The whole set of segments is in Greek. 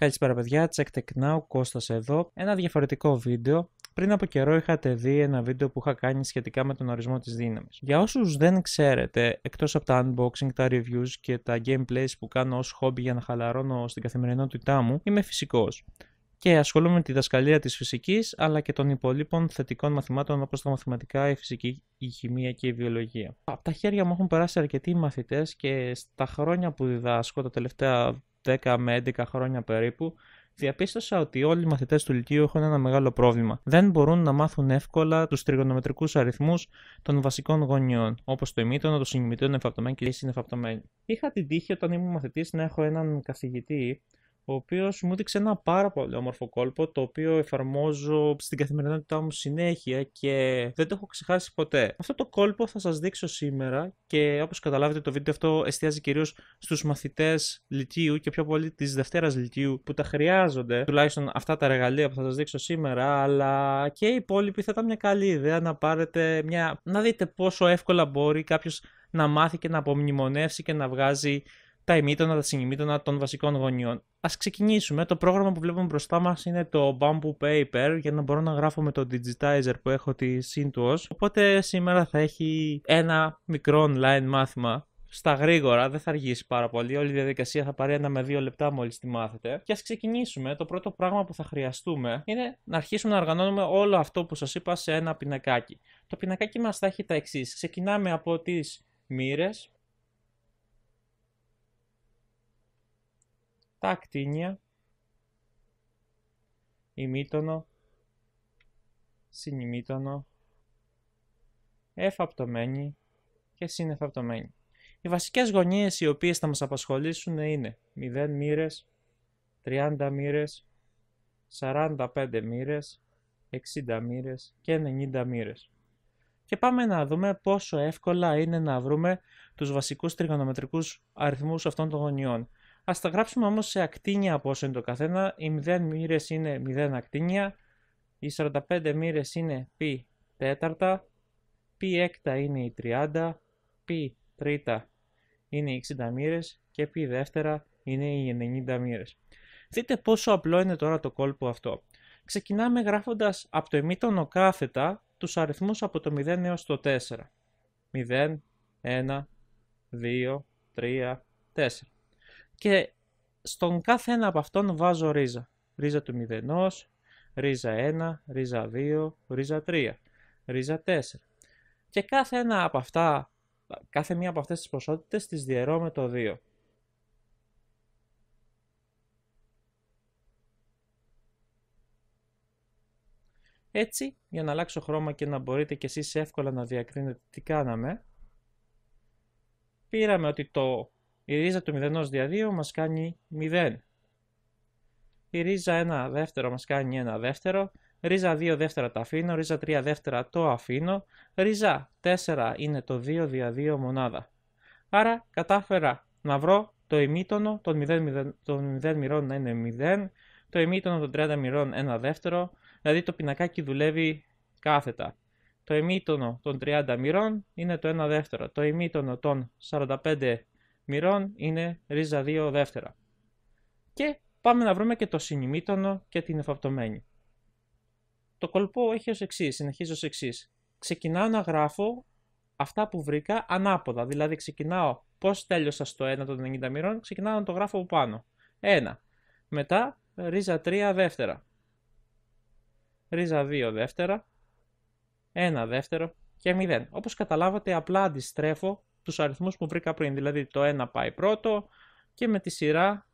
Καλησπέρα παιδιά, Check Tech Now, Κώστας εδώ. Ένα διαφορετικό βίντεο. Πριν από καιρό είχατε δει ένα βίντεο που είχα κάνει σχετικά με τον ορισμό της δύναμης. Για όσους δεν ξέρετε, εκτός από τα unboxing, τα reviews και τα gameplays που κάνω ως χόμπι για να χαλαρώνω στην καθημερινότητά μου, είμαι φυσικός και ασχολούμαι με τη δασκαλία της φυσικής αλλά και των υπολείπων θετικών μαθημάτων όπως τα μαθηματικά, η φυσική, η χημεία και η βιολογία. Από τα χέρια μου έχουν περάσει αρκετοί μαθητές και στα χρόνια που διδάσκω, τα τελευταία 10 με 11 χρόνια περίπου, διαπίστωσα ότι όλοι οι μαθητές του Λυκείου έχουν ένα μεγάλο πρόβλημα. Δεν μπορούν να μάθουν εύκολα τους τριγωνομετρικούς αριθμούς των βασικών γωνιών, όπως το ημίτονο, το συνημιτό, είναι εφαπτωμένο και η είναι Είχα την τύχη όταν ήμουν μαθητής να έχω έναν καθηγητή ο οποίος μου έδειξε ένα πάρα πολύ όμορφο κόλπο, το οποίο εφαρμόζω στην καθημερινότητά μου συνέχεια και δεν το έχω ξεχάσει ποτέ. Αυτό το κόλπο θα σας δείξω σήμερα και όπως καταλάβετε το βίντεο αυτό εστιάζει κυρίως στους μαθητές λυκείου και πιο πολύ της Δευτέρας λυκείου που τα χρειάζονται, τουλάχιστον αυτά τα εργαλεία που θα σας δείξω σήμερα, αλλά και οι υπόλοιποι θα ήταν μια καλή ιδέα να πάρετε μια... να δείτε πόσο εύκολα μπορεί κάποιος να μάθει και να απομνημονεύσει και να βγάζει τα ημίτονα, τα συνημίτονα των βασικών γωνιών. Ας ξεκινήσουμε. Το πρόγραμμα που βλέπουμε μπροστά μας είναι το Bamboo Paper για να μπορώ να γράφω με το digitizer που έχω τη Syntools. Οπότε σήμερα θα έχει ένα μικρό online μάθημα στα γρήγορα, δεν θα αργήσει πάρα πολύ. Όλη η διαδικασία θα πάρει ένα με δύο λεπτά μόλις τη μάθετε. Και ας ξεκινήσουμε. Το πρώτο πράγμα που θα χρειαστούμε είναι να αρχίσουμε να οργανώνουμε όλο αυτό που σας είπα σε ένα πινακάκι. Το πινακάκι μας θα έχει τα εξής. Ξεκινάμε από τις μοίρες τα ακτίνια, ημίτονο, συνημίτονο, εφαπτωμένη και συνεφαπτωμένη. Οι βασικές γωνίες οι οποίες θα μας απασχολήσουν είναι 0 μοίρες, 30 μοίρες, 45 μοίρες, 60 μοίρες και 90 μοίρες. Και πάμε να δούμε πόσο εύκολα είναι να βρούμε τους βασικούς τριγωνομετρικούς αριθμούς αυτών των γωνιών. Ας τα γράψουμε όμως σε ακτίνια από είναι το καθένα. Οι 0 μοίρες είναι 0 ακτίνια. Οι 45 μοίρες είναι πι τέταρτα. Πι έκτα είναι η 30. Πι τρίτα είναι οι 60 μοίρες Και πι δεύτερα είναι οι 90 μοίρες. Δείτε πόσο απλό είναι τώρα το κόλπο αυτό. Ξεκινάμε γράφοντας από το ημίτονο κάθετα τους αριθμούς από το 0 έως το 4. 0, 1, 2, 3, 4 και στον κάθε ένα από αυτόν βάζω ρίζα. Ρίζα του 0, ρίζα 1, ρίζα 2, ρίζα 3, ρίζα 4. Και κάθε ένα από αυτά, κάθε μία από αυτές τις ποσότητες τις διαιρώ με το 2. Έτσι, για να αλλάξω χρώμα και να μπορείτε κι εσείς εύκολα να διακρίνετε τι κάναμε, πήραμε ότι το η ρίζα του 0 δια 2 μας κάνει 0. Η ρίζα 1 δεύτερο μας κάνει 1 δεύτερο. Ρίζα 2 δεύτερα τα αφήνω. Ρίζα 3 δεύτερα το αφήνω. Ρίζα 4 είναι το 2 δια 2 μονάδα. Άρα κατάφερα να βρω το ημίτονο των 0, των 0 μοιρών να είναι 0. Το ημίτονο των 30 μοιρών 1 δεύτερο. Δηλαδή το πινακάκι δουλεύει κάθετα. Το ημίτονο των 30 μοιρών είναι το 1 δεύτερο. Το ημίτονο των 45 μοιρών είναι ρίζα 2 δεύτερα. Και πάμε να βρούμε και το συνημίτονο και την εφαπτωμένη. Το κολπό έχει ως εξής, συνεχίζω ως εξής. Ξεκινάω να γράφω αυτά που βρήκα ανάποδα, δηλαδή ξεκινάω πώς τέλειωσα στο 1 των 90 μοιρών, ξεκινάω να το γράφω από πάνω. 1. Μετά ρίζα 3 δεύτερα. Ρίζα 2 δεύτερα. 1 δεύτερο και 0. Όπως καταλάβατε απλά αντιστρέφω τους αριθμούς που βρήκα πριν. Δηλαδή το 1 πάει πρώτο και με τη σειρά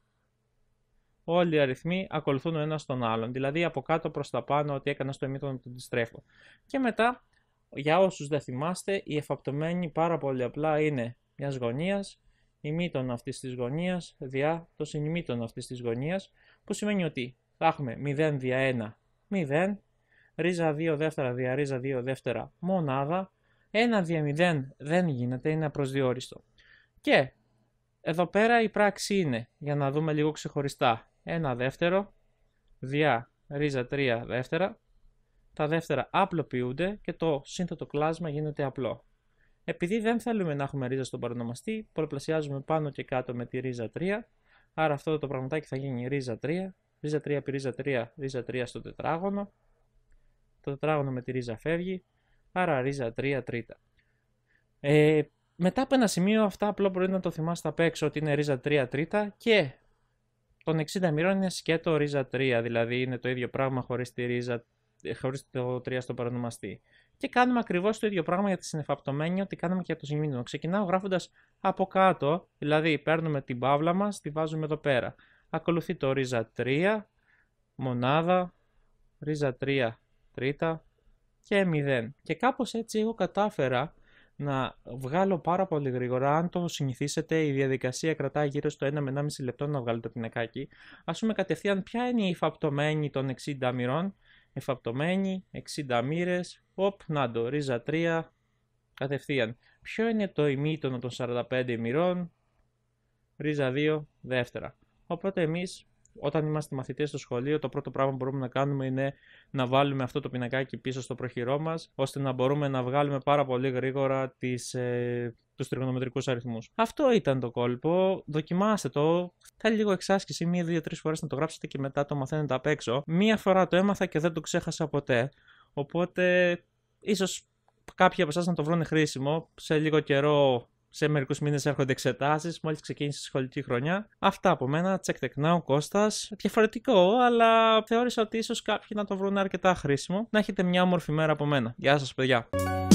όλοι οι αριθμοί ακολουθούν ο ένας τον άλλον. Δηλαδή από κάτω προς τα πάνω ότι έκανα στο να τον αντιστρέφω. Και μετά, για όσους δεν θυμάστε, η εφαπτωμένη πάρα πολύ απλά είναι μιας γωνίας, ημίτον αυτής της γωνίας διά το συνημίτον αυτής της γωνίας, που σημαίνει ότι θα έχουμε 0 δια 1, 0, ρίζα 2 δεύτερα δια ρίζα 2 δεύτερα μονάδα, ένα δια μηδέν δεν γίνεται, είναι απροσδιόριστο. Και εδώ πέρα η πράξη είναι, για να δούμε λίγο ξεχωριστά, ένα δεύτερο, δια ρίζα 3 δεύτερα, τα δεύτερα απλοποιούνται και το σύνθετο κλάσμα γίνεται απλό. Επειδή δεν θέλουμε να έχουμε ρίζα στον παρονομαστή, πολλαπλασιάζουμε πάνω και κάτω με τη ρίζα 3, άρα αυτό το πραγματάκι θα γίνει ρίζα 3, ρίζα 3 επί ρίζα 3, ρίζα 3 στο τετράγωνο, το τετράγωνο με τη ρίζα φεύγει, άρα ρίζα 3 τρίτα. Ε, μετά από ένα σημείο αυτά απλό μπορείτε να το θυμάστε απ' έξω ότι είναι ρίζα 3 τρίτα και τον 60 μοιρών είναι σκέτο ρίζα 3, δηλαδή είναι το ίδιο πράγμα χωρίς, τη ρίζα, ε, χωρίς το 3 στο παρονομαστή. Και κάνουμε ακριβώς το ίδιο πράγμα για τη συνεφαπτωμένη, ότι κάνουμε και για το σημείο. Ξεκινάω γράφοντας από κάτω, δηλαδή παίρνουμε την παύλα μας, τη βάζουμε εδώ πέρα. Ακολουθεί το ρίζα 3, μονάδα, ρίζα 3 τρίτα, και 0. Και κάπως έτσι εγώ κατάφερα να βγάλω πάρα πολύ γρήγορα. Αν το συνηθίσετε, η διαδικασία κρατάει γύρω στο 1 με 1,5 λεπτό να βγάλω το πινακάκι. Ας πούμε κατευθείαν, ποια είναι η φαπτωμένη των 60 μοιρών. Εφαπτωμένη, 60 μοίρες, οπ, να το, ρίζα 3, κατευθείαν. Ποιο είναι το ημίτονο των 45 μοιρών, ρίζα 2, δεύτερα. Οπότε εμείς όταν είμαστε μαθητές στο σχολείο, το πρώτο πράγμα που μπορούμε να κάνουμε είναι να βάλουμε αυτό το πινακάκι πίσω στο προχειρό μας, ώστε να μπορούμε να βγάλουμε πάρα πολύ γρήγορα τις, ε, τους τριγωνομετρικούς αριθμούς. Αυτό ήταν το κόλπο, δοκιμάστε το, θέλει λίγο εξάσκηση, μία, δύο, τρεις φορές να το γράψετε και μετά το μαθαίνετε απ' έξω. Μία φορά το έμαθα και δεν το ξέχασα ποτέ, οπότε ίσως κάποιοι από εσάς να το βρουν χρήσιμο. Σε λίγο καιρό σε μερικούς μήνες έρχονται εξετάσεις, μόλις ξεκίνησε η σχολική χρονιά. Αυτά από μένα. Check the now, Κώστας. Διαφορετικό, αλλά θεώρησα ότι ίσως κάποιοι να το βρουν αρκετά χρήσιμο. Να έχετε μια όμορφη μέρα από μένα. Γεια σας, παιδιά.